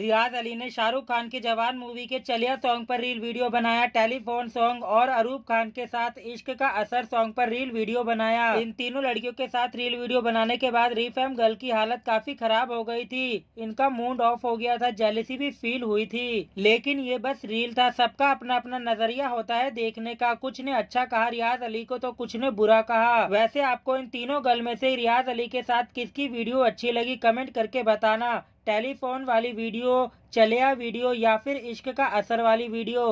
रियाज अली ने शाहरुख खान की जवान मूवी के चलिया सॉन्ग पर रील वीडियो बनाया टेलीफोन सॉन्ग और अरूप खान के साथ इश्क का असर सॉन्ग पर रील वीडियो बनाया इन तीनों लड़कियों के साथ रील वीडियो बनाने के बाद रिफेम गर्ल की हालत काफी खराब हो गई थी इनका मूड ऑफ हो गया था जेलिसी भी फील हुई थी लेकिन ये बस रील था सबका अपना अपना नजरिया होता है देखने का कुछ ने अच्छा कहा रियाज अली को तो कुछ ने बुरा कहा वैसे आपको इन तीनों गर्ल में से रियाज अली के साथ किसकी वीडियो अच्छी लगी कमेंट करके बताना टेलीफोन वाली वीडियो चलिया वीडियो या फिर इश्क का असर वाली वीडियो